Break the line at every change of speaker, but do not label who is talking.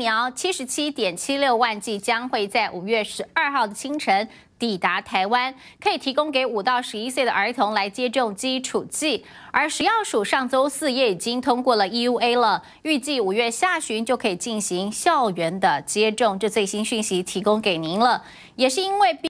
苗七十七点七六万剂将会在五月十二号的清晨抵达台湾，可以提供给五到十一岁的儿童来接种基础剂。而食药署上周四也已经通过了 EUA 了，预计五月下旬就可以进行校园的接种。这最新讯息提供给您了，也是因为。